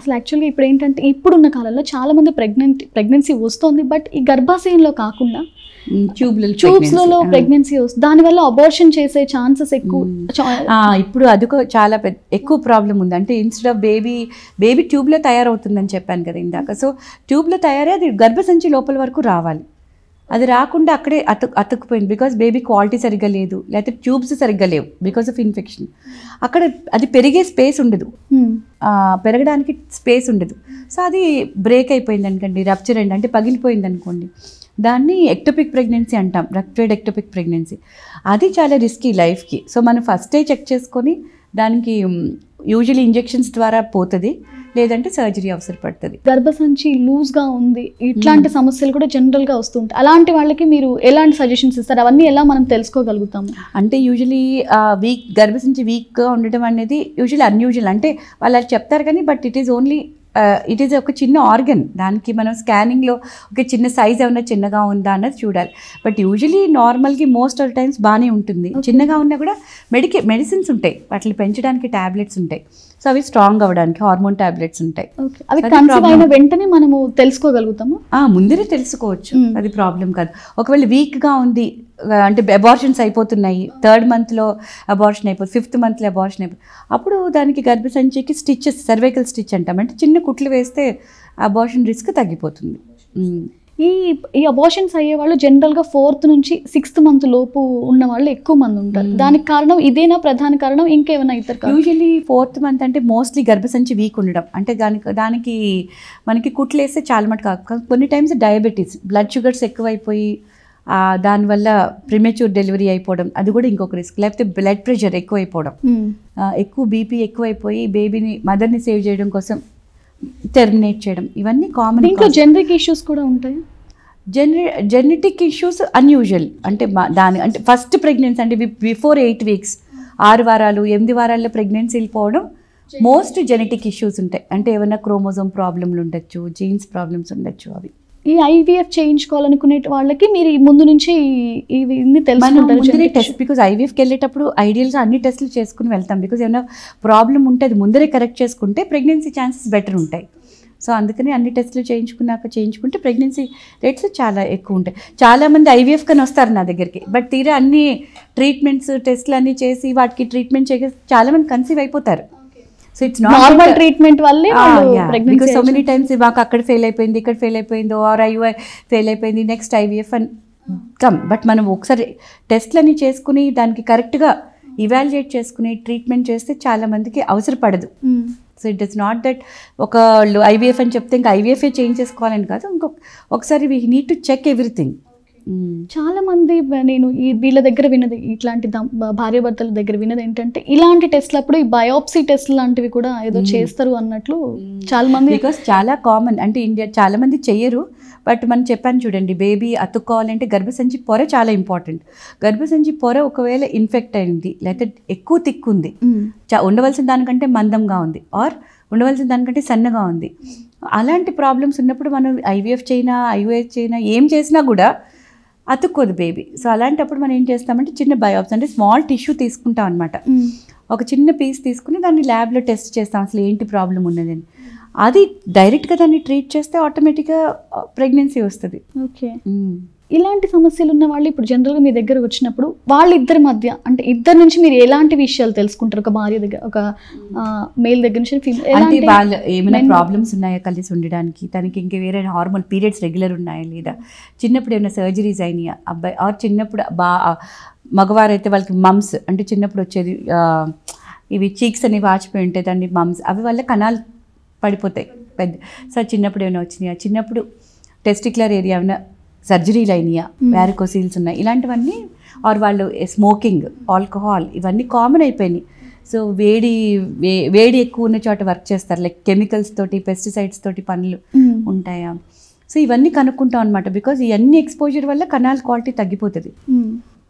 అసలు యాక్చువల్గా ఇప్పుడు ఏంటంటే ఇప్పుడున్న కాలంలో చాలామంది ప్రెగ్నెంట్ ప్రెగ్నెన్సీ వస్తుంది బట్ ఈ గర్భాశయంలో కాకుండా ట్యూబ్స్లలో ప్రెగ్నెన్సీ వస్తుంది దానివల్ల అబార్షన్ చేసే ఛాన్సెస్ ఎక్కువ ఇప్పుడు అది చాలా పెద్ద ఎక్కువ ప్రాబ్లం ఉంది అంటే ఇన్స్టెడ్ ఆఫ్ బేబీ బేబీ ట్యూబ్లో తయారవుతుందని చెప్పాను కదా ఇందాక సో ట్యూబ్లో తయారై అది గర్భసంచి లోపల వరకు రావాలి అది రాకుండా అక్కడే అతు అతుక్కుపోయింది బికాజ్ బేబీ క్వాలిటీ సరిగ్గా లేదు లేకపోతే ట్యూబ్స్ సరిగ్గా లేవు బికాస్ ఆఫ్ ఇన్ఫెక్షన్ అక్కడ అది పెరిగే స్పేస్ ఉండదు hmm. పెరగడానికి స్పేస్ ఉండదు సో అది బ్రేక్ అయిపోయింది అనుకోండి రప్చర్ అయింది అంటే పగిలిపోయింది అనుకోండి దాన్ని ఎక్టోపిక్ ప్రెగ్నెన్సీ అంటాం రక్టెడ్ ఎక్టోపిక్ ప్రెగ్నెన్సీ అది చాలా రిస్కీ లైఫ్కి సో మనం ఫస్టే చెక్ చేసుకొని దానికి యూజువలీ ఇంజెక్షన్స్ ద్వారా పోతుంది లేదంటే సర్జరీ అవసరపడుతుంది లూజ్ లూజ్గా ఉంది ఇట్లాంటి hmm. సమస్యలు కూడా జనరల్గా వస్తుంటాయి అలాంటి వాళ్ళకి మీరు ఎలాంటి సజెషన్స్ ఇస్తారు అవన్నీ ఎలా మనం తెలుసుకోగలుగుతాం అంటే యూజువలీ వీక్ గర్భ వీక్ వీక్గా ఉండటం అనేది యూజువలీ అన్యూజువల్ అంటే వాళ్ళు చెప్తారు కానీ but it is only it is ఒక చిన్న ఆర్గన్ దానికి మనం స్కానింగ్లో ఒక చిన్న సైజ్ ఏమైనా చిన్నగా ఉందా అన్నది చూడాలి బట్ యూజువలీ నార్మల్కి మోస్ట్ ఆఫ్ టైమ్స్ బాగానే ఉంటుంది చిన్నగా ఉన్నా కూడా మెడికే మెడిసిన్స్ ఉంటాయి వాటిని పెంచడానికి ట్యాబ్లెట్స్ ఉంటాయి సో అవి స్ట్రాంగ్ అవ్వడానికి హార్మోన్ టాబ్లెట్స్ ఉంటాయి అవి కన్సీవ్ అయిన వెంటనే మనము తెలుసుకోగలుగుతాము ముందరే తెలుసుకోవచ్చు hmm. అది ప్రాబ్లం కాదు ఒకవేళ వీక్గా ఉంది అంటే అబార్షన్స్ అయిపోతున్నాయి థర్డ్ మంత్లో అబార్షన్ అయిపోతుంది ఫిఫ్త్ మంత్లో అబార్షన్ అయిపోతుంది అప్పుడు దానికి గర్భసంచికి స్టిచ్చెస్ సర్వైకల్ స్టిచ్ అంటాం అంటే చిన్న కుట్లు వేస్తే అబార్షన్ రిస్క్ తగ్గిపోతుంది hmm. ఈ ఈ అబోషన్స్ అయ్యేవాళ్ళు జనరల్గా ఫోర్త్ నుంచి సిక్స్త్ మంత్ లోపు ఉన్న వాళ్ళు ఎక్కువ మంది ఉంటారు hmm. దానికి కారణం ఇదేనా ప్రధాన కారణం ఇంకేమైనా ఇతర యూజువలీ ఫోర్త్ మంత్ అంటే మోస్ట్లీ గర్భసంచి వీక్ ఉండడం అంటే దానికి దానికి మనకి కుట్లేస్తే చాలా మటు కాదు కొన్ని టైమ్స్ డయాబెటీస్ బ్లడ్ షుగర్స్ ఎక్కువైపోయి దానివల్ల ప్రిమేచ్యూర్ డెలివరీ అయిపోవడం అది కూడా ఇంకొక రిస్క్ లేకపోతే బ్లడ్ ప్రెషర్ ఎక్కువైపోవడం hmm. ఎక్కువ బీపీ ఎక్కువైపోయి బేబీని మదర్ని సేవ్ చేయడం కోసం టెర్మినేట్ చేయడం ఇవన్నీ కామన్ ఇంకా జనరిక్ ఇష్యూస్ కూడా ఉంటాయి జెనె జెనెటిక్ ఇష్యూస్ అన్యూజువల్ అంటే దాని అంటే ఫస్ట్ ప్రెగ్నెన్సీ అంటే బిఫోర్ ఎయిట్ వీక్స్ ఆరు వారాలు ఎనిమిది వారాల్లో ప్రెగ్నెన్సీ వెళ్ళిపోవడం మోస్ట్ జెనెటిక్ ఇష్యూస్ ఉంటాయి అంటే ఏమైనా క్రోమోజోమ్ ప్రాబ్లంలు ఉండొచ్చు జీన్స్ ప్రాబ్లమ్స్ ఉండొచ్చు అవి ఈ ఐవీఎఫ్ చేయించుకోవాలనుకునే వాళ్ళకి మీరు ముందు నుంచి ఇవి తెలుసుకుంటారు టెస్ట్ బికాజ్ ఐవీఎఫ్కి వెళ్ళేటప్పుడు ఐడియల్స్ అన్ని టెస్ట్లు చేసుకుని వెళ్తాం బికాజ్ ఏమైనా ప్రాబ్లం ఉంటుంది ముందరే కరెక్ట్ చేసుకుంటే ప్రెగ్నెన్సీ ఛాన్సెస్ బెటర్ ఉంటాయి సో అందుకని అన్ని టెస్టులు చేయించుకున్నాక చేయించుకుంటే ప్రెగ్నెన్సీ రేట్స్ చాలా ఎక్కువ ఉంటాయి చాలామంది ఐవీఎఫ్ కానీ వస్తారు నా దగ్గరికి బట్ తీరా అన్ని ట్రీట్మెంట్స్ టెస్టులు అన్నీ చేసి వాటికి ట్రీట్మెంట్ చేసి చాలామంది కన్సీవ్ అయిపోతారు సో ఇట్స్ నార్మల్ ట్రీట్మెంట్ వల్లే సో మెనీ టైమ్స్ మాకు అక్కడ ఫెయిల్ అయిపోయింది ఇక్కడ ఫెయిల్ అయిపోయింది ఆర్ ఐవై ఫెయిల్ అయిపోయింది నెక్స్ట్ ఐవీఎఫ్ అని కమ్ బట్ మనం ఒకసారి అన్నీ చేసుకుని దానికి కరెక్ట్గా ఇవాల్యుయేట్ చేసుకుని ట్రీట్మెంట్ చేస్తే చాలామందికి అవసరపడదు hmm. So it is not that ఒక ఐవీఎఫ్ అని చెప్తే ఇంకా ఐవీఎఫ్ఏ చేంజ్ చేసుకోవాలని కాదు ఇంకొక ఒకసారి we need to check everything చాలా మంది నేను ఈ వీళ్ళ దగ్గర విన్నది ఇట్లాంటి భార్యాభర్తల దగ్గర విన్నది ఏంటంటే ఇలాంటి అప్పుడు ఈ బయోప్సీ టెస్ట్ లాంటివి కూడా ఏదో చేస్తారు అన్నట్లు చాలా మంది బికాస్ చాలా కామన్ అంటే ఇండియా చాలా మంది చెయ్యరు బట్ మనం చెప్పాను చూడండి బేబీ అతుక్కోవాలంటే గర్భసంచి పొర చాలా ఇంపార్టెంట్ గర్భసంచి పొర ఒకవేళ ఇన్ఫెక్ట్ అయింది లేకపోతే ఎక్కువ తిక్కుంది ఉండవలసిన దానికంటే మందంగా ఉంది ఆర్ ఉండవలసిన దానికంటే సన్నగా ఉంది అలాంటి ప్రాబ్లమ్స్ ఉన్నప్పుడు మనం ఐవీఎఫ్ చేయినా ఐవీఎఫ్ చేయినా ఏం చేసినా కూడా అతుక్కోదు బేబీ సో అలాంటప్పుడు మనం ఏం చేస్తామంటే చిన్న బయోప్స్ అంటే స్మాల్ టిష్యూ తీసుకుంటాం అనమాట ఒక చిన్న పీస్ తీసుకుని దాన్ని ల్యాబ్లో టెస్ట్ చేస్తాం అసలు ఏంటి ప్రాబ్లం అని అది డైరెక్ట్గా దాన్ని ట్రీట్ చేస్తే ఆటోమేటిక్గా ప్రెగ్నెన్సీ వస్తుంది ఓకే ఇలాంటి సమస్యలు ఉన్న వాళ్ళు ఇప్పుడు జనరల్గా మీ దగ్గర వచ్చినప్పుడు వాళ్ళిద్దరి మధ్య అంటే ఇద్దరి నుంచి మీరు ఎలాంటి విషయాలు తెలుసుకుంటారు ఒక భార్య దగ్గర ఒక మేల్ దగ్గర నుంచి అంటే వాళ్ళ ఏమైనా ప్రాబ్లమ్స్ ఉన్నాయా కలిసి ఉండడానికి తనకి ఇంకా వేరే హార్మోన్ పీరియడ్స్ రెగ్యులర్ ఉన్నాయా లేదా చిన్నప్పుడు ఏమైనా సర్జరీస్ అయినాయా అబ్బాయి ఆర్ చిన్నప్పుడు బా మగవారైతే వాళ్ళకి మమ్స్ అంటే చిన్నప్పుడు వచ్చేది ఇవి చీక్స్ అనేవి వాచిపోయి ఉంటాయి దాన్ని మమ్స్ అవి వల్ల కణాలు పడిపోతాయి పెద్ద సార్ చిన్నప్పుడు ఏమైనా వచ్చినాయా చిన్నప్పుడు టెస్టిక్యులర్ ఏరియా ఏమైనా సర్జరీలు అయినాయా వ్యారికోసీల్స్ ఉన్నాయి ఇలాంటివన్నీ ఆర్ వాళ్ళు స్మోకింగ్ ఆల్కహాల్ ఇవన్నీ కామన్ అయిపోయినాయి సో వేడి వేడి ఎక్కువ ఉన్న చోట వర్క్ చేస్తారు లైక్ కెమికల్స్ తోటి పెస్టిసైడ్స్ తోటి పనులు ఉంటాయా సో ఇవన్నీ కనుక్కుంటాం అనమాట బికాజ్ ఇవన్నీ ఎక్స్పోజర్ వల్ల కణాల క్వాలిటీ తగ్గిపోతుంది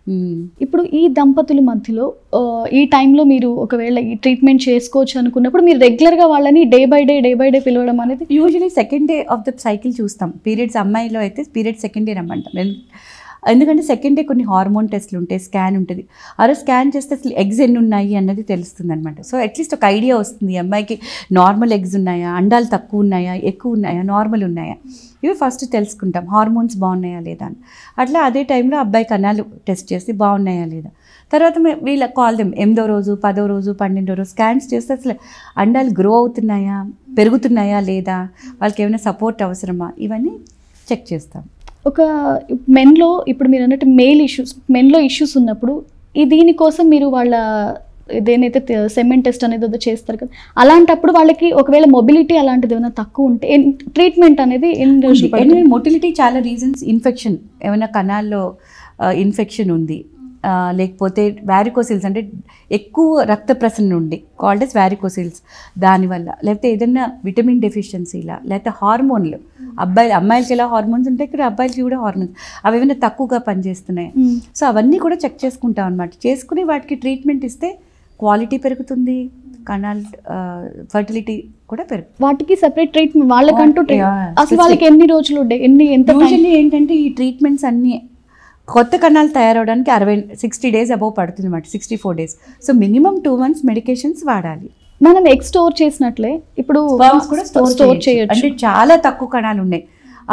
Hmm. ఇప్పుడు ఈ దంపతుల మధ్యలో ఈ టైంలో మీరు ఒకవేళ ఈ ట్రీట్మెంట్ చేసుకోవచ్చు అనుకున్నప్పుడు మీరు రెగ్యులర్గా వాళ్ళని day by day day by day పిలవడం అనేది usually second day of the cycle చూస్తాం పీరియడ్స్ అమ్మాయిలో అయితే పీరియడ్ సెకండ్ డే రమ్మంటాం ఎందుకంటే సెకండ్ డే కొన్ని హార్మోన్ టెస్ట్లు ఉంటాయి స్కాన్ ఉంటుంది అరే స్కాన్ చేస్తే అసలు ఎగ్స్ ఎన్ని ఉన్నాయి అన్నది తెలుస్తుంది అనమాట సో అట్లీస్ట్ ఒక ఐడియా వస్తుంది అమ్మాయికి నార్మల్ ఎగ్స్ ఉన్నాయా అండాలు తక్కువ ఉన్నాయా ఎక్కువ ఉన్నాయా నార్మల్ ఉన్నాయా ఇవి ఫస్ట్ తెలుసుకుంటాం హార్మోన్స్ బాగున్నాయా లేదా అని అట్లా అదే టైంలో అబ్బాయి కణాలు టెస్ట్ చేసి బాగున్నాయా లేదా తర్వాత వీళ్ళ కాల్ దేమ్ ఎనిమిదో రోజు పదో రోజు పన్నెండో రోజు స్కాన్స్ చేస్తే అసలు అండాలు గ్రో అవుతున్నాయా పెరుగుతున్నాయా లేదా వాళ్ళకి ఏమైనా సపోర్ట్ అవసరమా ఇవన్నీ చెక్ చేస్తాం ఒక మెన్లో ఇప్పుడు మీరు అన్నట్టు మెయిల్ ఇష్యూస్ మెన్లో ఇష్యూస్ ఉన్నప్పుడు ఈ దీనికోసం మీరు వాళ్ళ ఇదేనైతే సెమెంట్ టెస్ట్ అనేది ఏదో చేస్తారు కదా అలాంటప్పుడు వాళ్ళకి ఒకవేళ మొబిలిటీ అలాంటిది ఏమైనా తక్కువ ఉంటే ట్రీట్మెంట్ అనేది మొబిలిటీ చాలా రీజన్స్ ఇన్ఫెక్షన్ ఏమైనా కణాల్లో ఇన్ఫెక్షన్ ఉంది లేకపోతే వ్యారికోసిల్స్ అంటే ఎక్కువ రక్త ప్రసరణ ఉండి కాల్డ్ ఎస్ వ్యారికోసిల్స్ దానివల్ల లేకపోతే ఏదైనా విటమిన్ డెఫిషియన్సీలా లేకపోతే హార్మోన్లు అబ్బాయిలు అమ్మాయిలకి ఎలా హార్మోన్స్ ఉంటాయి ఇక్కడ అబ్బాయిలకి కూడా హార్మోన్స్ అవి ఏమైనా తక్కువగా పనిచేస్తున్నాయి సో అవన్నీ కూడా చెక్ చేసుకుంటాం అనమాట చేసుకుని వాటికి ట్రీట్మెంట్ ఇస్తే క్వాలిటీ పెరుగుతుంది కనాల్ ఫర్టిలిటీ కూడా పెరుగు వాటికి సెపరేట్ ట్రీట్మెంట్ వాళ్ళకంటూ అసలు వాళ్ళకి ఎన్ని రోజులు ఉండే ఎన్ని ఎంత ఏంటంటే ఈ ట్రీట్మెంట్స్ అన్నీ కొత్త కణాలు తయారవడానికి అరవై సిక్స్టీ డేస్ అబౌవ్ పడుతుంది అన్నమాట sixty four days so minimum two months medications వాడాలి మనం ఎగ్ స్టోర్ చేసినట్లే ఇప్పుడు కూడా స్టోర్ స్టోర్ చేయొచ్చు అంటే చాలా తక్కువ కణాలు ఉన్నాయి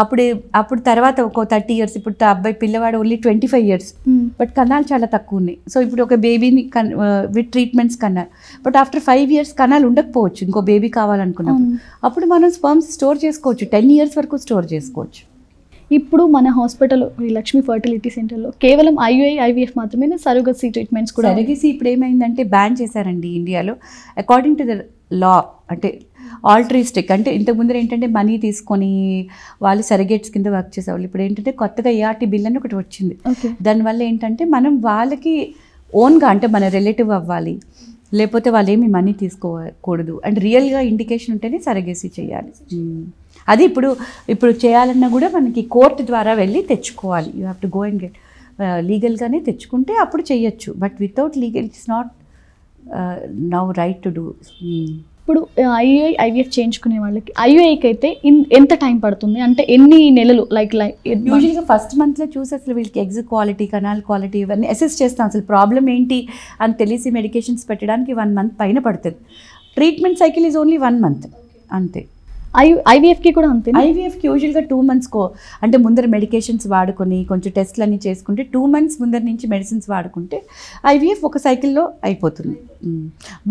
అప్పుడు అప్పుడు తర్వాత ఒక థర్టీ ఇయర్స్ ఇప్పుడు అబ్బాయి పిల్లవాడు only twenty five years but కణాలు చాలా తక్కువ ఉన్నాయి సో ఇప్పుడు ఒక బేబీని కన్ విత్ ట్రీట్మెంట్స్ కన్నారు బట్ ఆఫ్టర్ ఫైవ్ ఇయర్స్ కణాలు ఉండకపోవచ్చు ఇంకో బేబీ కావాలనుకున్నాం hmm. అప్పుడు మనం స్పర్మ్స్ స్టోర్ చేసుకోవచ్చు టెన్ ఇయర్స్ వరకు స్టోర్ చేసుకోవచ్చు ఇప్పుడు మన హాస్పిటల్ లక్ష్మీ ఫర్టిలిటీ సెంటర్లో కేవలం ఐయుఐ ఐవీఎఫ్ మాత్రమే సరోగసీ ట్రీట్మెంట్స్ కూడా సరోగసీ ఇప్పుడు ఏమైందంటే బ్యాన్ చేశారండి ఇండియాలో అకార్డింగ్ టు ద లా అంటే ఆల్ట్రిస్టిక్ అంటే ఇంతకు ముందర ఏంటంటే మనీ తీసుకొని వాళ్ళు సరిగేట్స్ కింద వర్క్ చేసేవాళ్ళు ఇప్పుడు ఏంటంటే కొత్తగా ఏఆర్టీ e బిల్ అని ఒకటి వచ్చింది దానివల్ల ఏంటంటే మనం వాళ్ళకి ఓన్గా అంటే మన రిలేటివ్ అవ్వాలి లేకపోతే వాళ్ళు ఏమి మనీ తీసుకోకూడదు అండ్ రియల్గా ఇండికేషన్ ఉంటేనే సరగేసి చేయాలి hmm. అది ఇప్పుడు ఇప్పుడు చేయాలన్నా కూడా మనకి కోర్టు ద్వారా వెళ్ళి తెచ్చుకోవాలి you have to go and get లీగల్గానే తెచ్చుకుంటే అప్పుడు చేయొచ్చు but without legal it's not now right to do ఇప్పుడు ఐఏ ఐవీఎఫ్ చేయించుకునే వాళ్ళకి ఐఏఐకి అయితే ఎంత టైం పడుతుంది అంటే ఎన్ని నెలలు లైక్ లైక్ యూజువల్గా ఫస్ట్ మంత్లో చూసి అసలు వీళ్ళకి ఎగ్జిట్ క్వాలిటీ కనాల్ క్వాలిటీ ఇవన్నీ అసెస్ చేస్తాం అసలు ప్రాబ్లం ఏంటి అని తెలిసి మెడికేషన్స్ పెట్టడానికి వన్ మంత్ పైన పడుతుంది treatment cycle is only one month అంతే ఐవీఎఫ్కి కూడా అంతే ఐవీఎఫ్కి యూజువల్గా టూ మంత్స్కో అంటే ముందర మెడికేషన్స్ వాడుకొని కొంచెం టెస్ట్లు అన్నీ చేసుకుంటే టూ మంత్స్ ముందర నుంచి మెడిసిన్స్ వాడుకుంటే ఐవీఎఫ్ ఒక సైకిల్లో అయిపోతుంది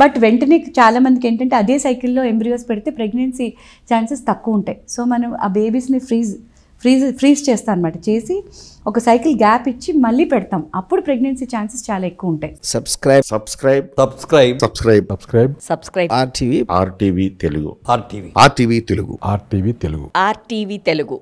బట్ వెంటనే చాలామందికి ఏంటంటే అదే సైకిల్లో ఎంబ్రియోస్ పెడితే ప్రెగ్నెన్సీ ఛాన్సెస్ తక్కువ ఉంటాయి సో మనం ఆ బేబీస్ని ఫ్రీజ్ ఫ్రీజ్ ఫ్రీజ్ చేస్తాను అనమాట చేసి ఒక సైకిల్ గ్యాప్ ఇచ్చి మళ్ళీ పెడతాం అప్పుడు ప్రెగ్నెన్సీ ఛాన్సెస్ చాలా ఎక్కువ ఉంటాయి subscribe subscribe subscribe subscribe subscribe subscribe RTV RTV Telugu RTV RTV Telugu RTV Telugu RTV Telugu